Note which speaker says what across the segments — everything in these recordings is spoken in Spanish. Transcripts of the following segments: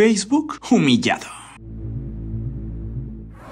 Speaker 1: Facebook humillado.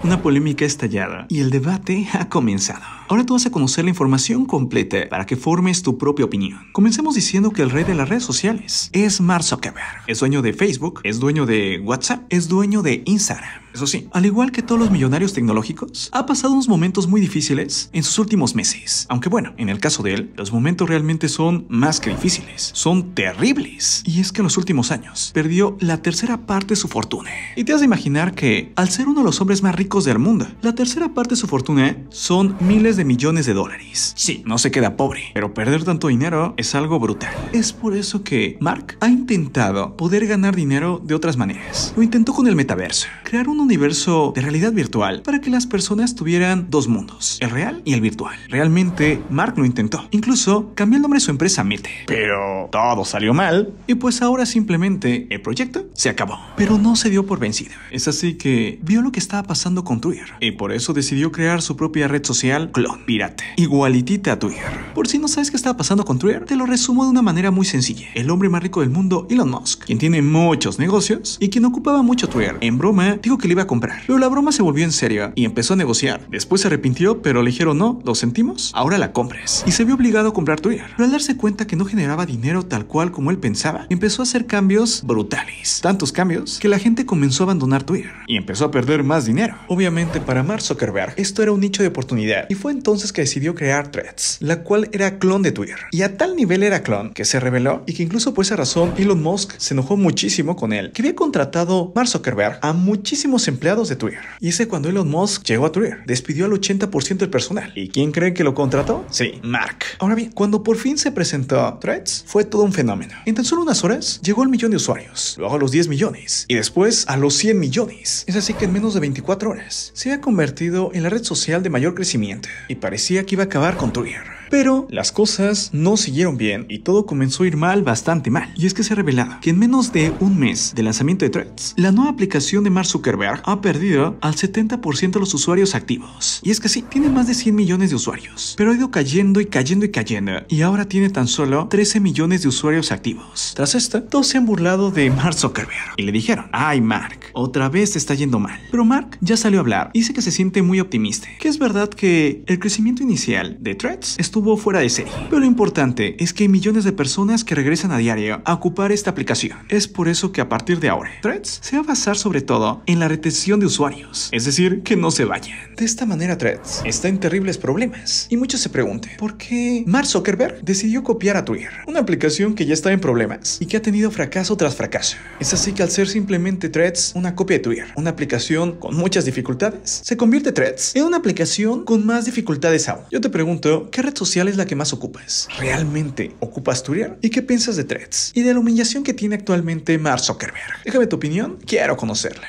Speaker 1: Una polémica estallada y el debate ha comenzado. Ahora tú vas a conocer la información completa para que formes tu propia opinión. Comencemos diciendo que el rey de las redes sociales es Mark Zuckerberg. Es dueño de Facebook, es dueño de WhatsApp, es dueño de Instagram. Eso sí, al igual que todos los millonarios tecnológicos, ha pasado unos momentos muy difíciles en sus últimos meses. Aunque bueno, en el caso de él, los momentos realmente son más que difíciles, son terribles. Y es que en los últimos años perdió la tercera parte de su fortuna. Y te has de imaginar que, al ser uno de los hombres más ricos del mundo, la tercera parte de su fortuna son miles de millones de dólares. Sí, no se queda pobre, pero perder tanto dinero es algo brutal. Es por eso que Mark ha intentado poder ganar dinero de otras maneras. Lo intentó con el metaverso, crear un un universo de realidad virtual para que las personas tuvieran dos mundos, el real y el virtual. Realmente, Mark lo intentó. Incluso cambió el nombre de su empresa Mete. Pero todo salió mal y pues ahora simplemente el proyecto se acabó. Pero no se dio por vencido. Es así que vio lo que estaba pasando con Twitter y por eso decidió crear su propia red social Clon Pirate, igualitita a Twitter. Por si no sabes qué estaba pasando con Twitter, te lo resumo de una manera muy sencilla. El hombre más rico del mundo, Elon Musk, quien tiene muchos negocios y quien ocupaba mucho Twitter. En broma, digo que iba a comprar. Pero la broma se volvió en serio y empezó a negociar. Después se arrepintió, pero le dijeron no, lo sentimos, ahora la compres. Y se vio obligado a comprar Twitter. Pero al darse cuenta que no generaba dinero tal cual como él pensaba, empezó a hacer cambios brutales. Tantos cambios que la gente comenzó a abandonar Twitter y empezó a perder más dinero. Obviamente para Mark Zuckerberg esto era un nicho de oportunidad y fue entonces que decidió crear Threads, la cual era clon de Twitter. Y a tal nivel era clon que se reveló y que incluso por esa razón Elon Musk se enojó muchísimo con él, que había contratado Mark Zuckerberg a muchísimos empleados de Twitter. Y ese cuando Elon Musk llegó a Twitter, despidió al 80% del personal. ¿Y quién cree que lo contrató? Sí, Mark. Ahora bien, cuando por fin se presentó Threads, fue todo un fenómeno. En tan solo unas horas llegó al millón de usuarios, luego a los 10 millones y después a los 100 millones. Es así que en menos de 24 horas se ha convertido en la red social de mayor crecimiento y parecía que iba a acabar con Twitter. Pero las cosas no siguieron bien y todo comenzó a ir mal, bastante mal. Y es que se ha revelado que en menos de un mes de lanzamiento de Threads, la nueva aplicación de Mark Zuckerberg ha perdido al 70% de los usuarios activos. Y es que sí, tiene más de 100 millones de usuarios, pero ha ido cayendo y cayendo y cayendo, y ahora tiene tan solo 13 millones de usuarios activos. Tras esto, todos se han burlado de Mark Zuckerberg y le dijeron, ay Mark, otra vez está yendo mal. Pero Mark ya salió a hablar. Dice que se siente muy optimista. Que es verdad que el crecimiento inicial de Threads estuvo fuera de serie. Pero lo importante es que hay millones de personas que regresan a diario a ocupar esta aplicación. Es por eso que a partir de ahora, Threads se va a basar sobre todo en la retención de usuarios. Es decir, que no se vayan. De esta manera, Threads está en terribles problemas. Y muchos se preguntan, ¿por qué Mark Zuckerberg decidió copiar a Twitter? Una aplicación que ya está en problemas y que ha tenido fracaso tras fracaso. Es así que al ser simplemente Threads una copia de Twitter, una aplicación con muchas dificultades, se convierte Threads en una aplicación con más dificultades aún. Yo te pregunto, ¿qué red social es la que más ocupas? ¿Realmente ocupas Twitter? ¿Y qué piensas de Threads? ¿Y de la humillación que tiene actualmente Mark Zuckerberg? Déjame tu opinión, quiero conocerle.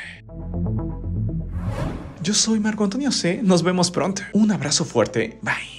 Speaker 1: Yo soy Marco Antonio C. Nos vemos pronto. Un abrazo fuerte. Bye.